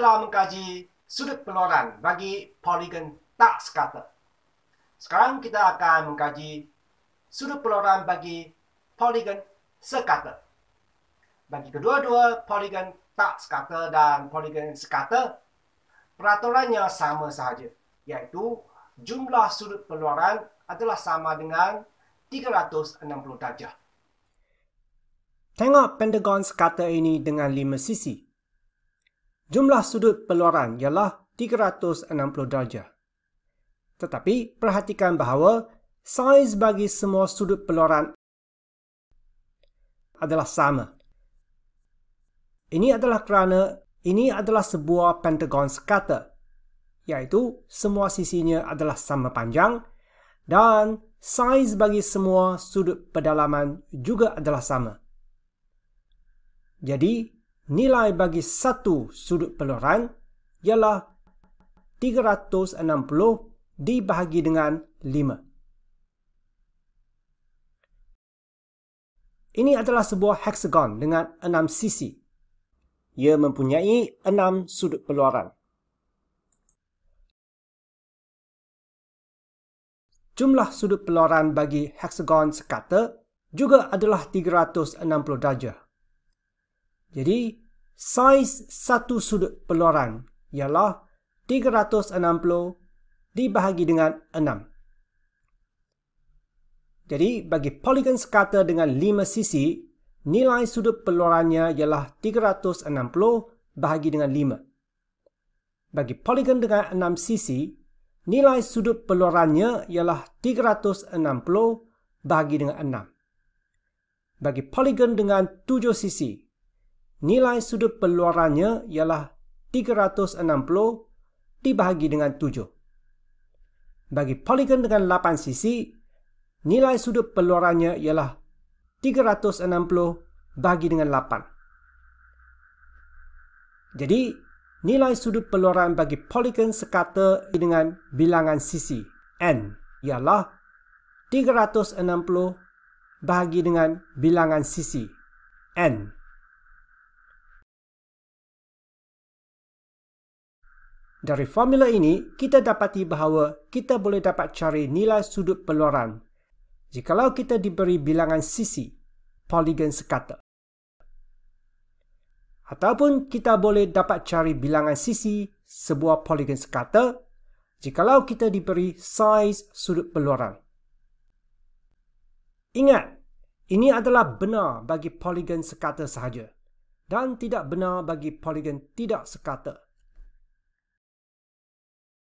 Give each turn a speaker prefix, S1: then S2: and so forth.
S1: telah mengkaji sudut peluaran bagi poligon tak scatter. Sekarang kita akan mengkaji sudut peluaran bagi poligon sekater. Bagi kedua-dua poligon tak scatter dan poligon sekater, peraturannya sama sahaja, iaitu jumlah sudut peluaran adalah sama dengan 360 darjah. Tengok pentagon sekater ini dengan lima sisi jumlah sudut peluaran ialah 360 darjah. Tetapi perhatikan bahawa saiz bagi semua sudut peluaran adalah sama. Ini adalah kerana ini adalah sebuah pentagon sekata iaitu semua sisinya adalah sama panjang dan saiz bagi semua sudut pedalaman juga adalah sama. Jadi, nilai bagi satu sudut peluran ialah 360 dibahagi dengan 5. Ini adalah sebuah heksagon dengan 6 sisi. Ia mempunyai 6 sudut peluaran. Jumlah sudut peluaran bagi heksagon sekata juga adalah 360 darjah. Jadi, saiz satu sudut peluaran ialah 360 dibahagi dengan 6. Jadi bagi poligon scatter dengan 5 sisi, nilai sudut peluarannya ialah 360 bahagi dengan 5. Bagi poligon dengan 6 sisi, nilai sudut peluarannya ialah 360 bahagi dengan 6. Bagi poligon dengan 7 sisi, Nilai sudut peluarannya ialah 360 dibahagi dengan 7. Bagi poligon dengan 8 sisi, nilai sudut peluarannya ialah 360 bagi dengan 8. Jadi, nilai sudut peluaran bagi poligon sekata dengan bilangan sisi n ialah 360 bahagi dengan bilangan sisi n. Dari formula ini, kita dapati bahawa kita boleh dapat cari nilai sudut peluaran jikalau kita diberi bilangan sisi, poligon sekata. Ataupun kita boleh dapat cari bilangan sisi sebuah poligon sekata jikalau kita diberi size sudut peluaran. Ingat, ini adalah benar bagi poligon sekata sahaja dan tidak benar bagi poligon tidak sekata.